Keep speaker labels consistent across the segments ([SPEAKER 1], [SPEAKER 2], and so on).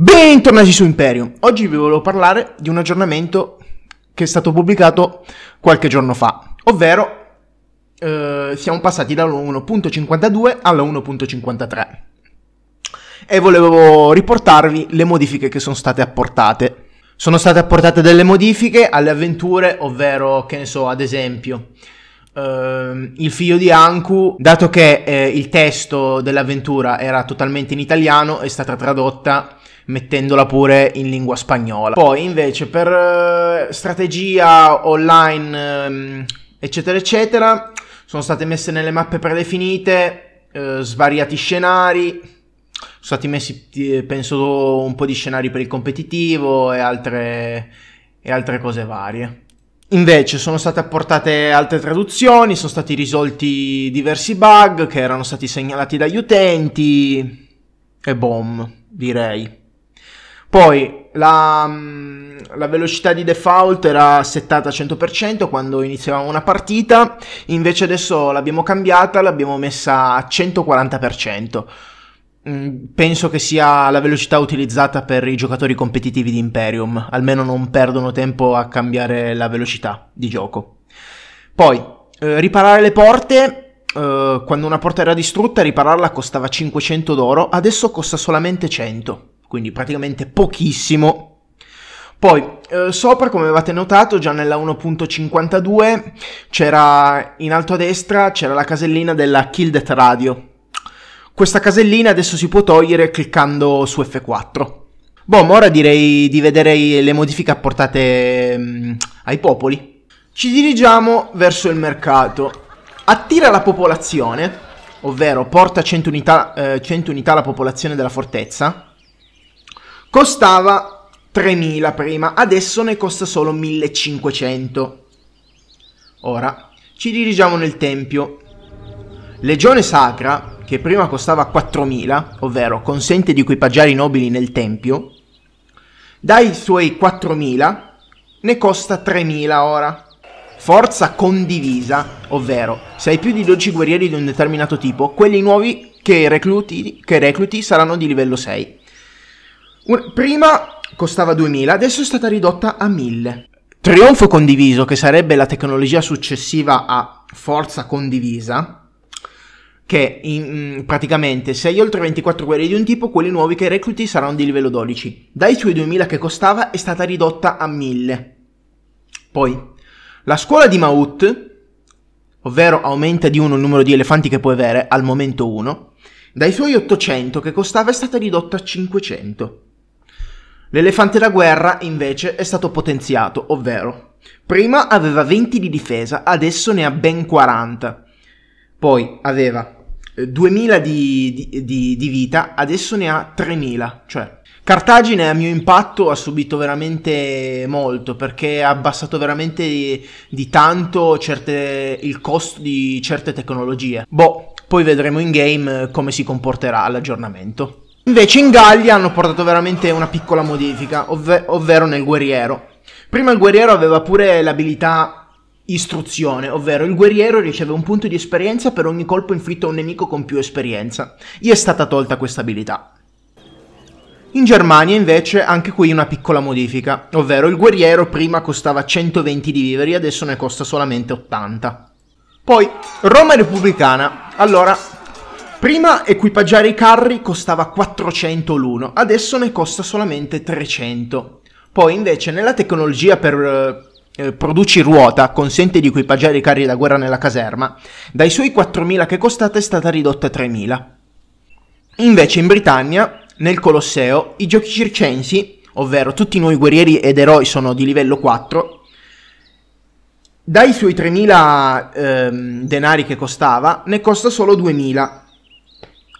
[SPEAKER 1] Bentornati su Imperium. Oggi vi volevo parlare di un aggiornamento che è stato pubblicato qualche giorno fa, ovvero eh, siamo passati dalla 1.52 alla 1.53 e volevo riportarvi le modifiche che sono state apportate. Sono state apportate delle modifiche alle avventure, ovvero che ne so, ad esempio, Uh, il figlio di Anku, dato che eh, il testo dell'avventura era totalmente in italiano, è stata tradotta mettendola pure in lingua spagnola. Poi invece per eh, strategia online, ehm, eccetera, eccetera, sono state messe nelle mappe predefinite eh, svariati scenari. Sono stati messi, eh, penso, un po' di scenari per il competitivo e altre, e altre cose varie. Invece sono state apportate altre traduzioni, sono stati risolti diversi bug che erano stati segnalati dagli utenti e bom, direi. Poi la, mm, la, velocità di default era settata al 100% quando iniziavamo una partita, invece adesso l'abbiamo cambiata, l'abbiamo messa a 140%. Mm, penso che sia la velocità utilizzata per i giocatori competitivi di Imperium, almeno non perdono tempo a cambiare la velocità di gioco. Poi, eh, riparare le porte Uh, quando una porta era distrutta ripararla costava 500 d'oro, adesso costa solamente 100 quindi praticamente pochissimo. Poi eh, sopra, come avete notato, già nella 1.52 c'era in alto a destra c'era la casellina della Kildet Radio. Questa casellina adesso si può togliere cliccando su F4. Boh, ma ora direi di vedere le modifiche apportate mh, mm, ai popoli. Ci dirigiamo verso il mercato. Attira la popolazione, ovvero porta 100 unità, eh, 100 unità alla popolazione della fortezza Costava 3.000 prima, adesso ne costa solo 1.500. Ora ci dirigiamo nel tempio. Legione sacra, che prima costava 4.000, ovvero consente di equipaggiare i nobili nel tempio, dai suoi 4.000 ne costa 3.000 ora. Forza condivisa, ovvero se hai più di 12 guerrieri di un determinato tipo, quelli nuovi che recluti, che recluti saranno di livello 6. Un... prima costava 2000, adesso è stata ridotta a 1000. Trionfo condiviso, che sarebbe la tecnologia successiva a forza condivisa, che in, mm, praticamente se hai oltre 24 guerrieri di un tipo, quelli nuovi che recluti saranno di livello 12. Dai suoi 2000 che costava è stata ridotta a 1000. Poi, la scuola di Maut, ovvero aumenta di uno il numero di elefanti che puoi avere, al momento 1, dai suoi 800 che costava è stata ridotta a 500. L'elefante da guerra invece è stato potenziato, ovvero prima aveva 20 di difesa, adesso ne ha ben 40. Poi aveva 2000 eh, di, di, di, di vita, adesso ne ha 3000, cioè Cartagine a mio impatto ha subito veramente molto perché ha abbassato veramente di, di tanto certe, il costo di certe tecnologie. Boh, poi vedremo in game eh, come si comporterà l'aggiornamento. Invece in Gallia hanno portato veramente una piccola modifica, ovve ovvero nel guerriero. Prima il guerriero aveva pure l'abilità istruzione, ovvero il guerriero riceve un punto di esperienza per ogni colpo inflitto a un nemico con più esperienza. Gli è stata tolta questa abilità. In Germania invece anche qui una piccola modifica, ovvero il guerriero prima costava 120 di viveri, adesso ne costa solamente 80. Poi Roma Repubblicana. Allora, Prima equipaggiare i carri costava 400 l'uno, adesso ne costa solamente 300. Poi invece nella tecnologia per eh, eh, produci ruota consente di equipaggiare i carri da guerra nella caserma, dai suoi 4.000 che costata è stata ridotta a 3.000. Invece in Britannia, nel Colosseo, i giochi circensi, ovvero tutti noi guerrieri ed eroi sono di livello 4, dai suoi 3.000 ehm, denari che costava, ne costa solo 2.000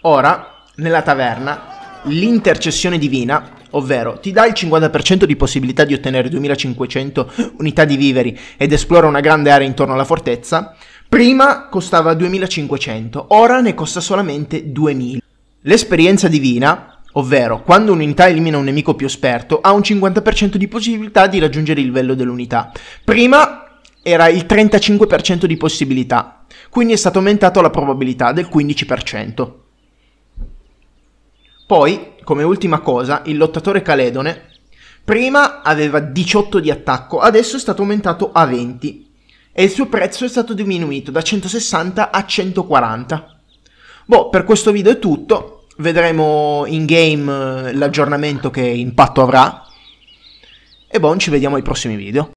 [SPEAKER 1] Ora, nella taverna, l'intercessione divina, ovvero ti dà il 50% di possibilità di ottenere 2500 unità di viveri ed esplora una grande area intorno alla fortezza, prima costava 2500, ora ne costa solamente 2000. L'esperienza divina, ovvero quando un'unità elimina un nemico più esperto, ha un 50% di possibilità di raggiungere il livello dell'unità. Prima era il 35% di possibilità, quindi è stato aumentato la probabilità del 15%. Poi, come ultima cosa, il lottatore Caledone prima aveva 18 di attacco, adesso è stato aumentato a 20 e il suo prezzo è stato diminuito da 160 a 140. Boh, per questo video è tutto, vedremo in game eh, l'aggiornamento che impatto avrà e boh, ci vediamo ai prossimi video.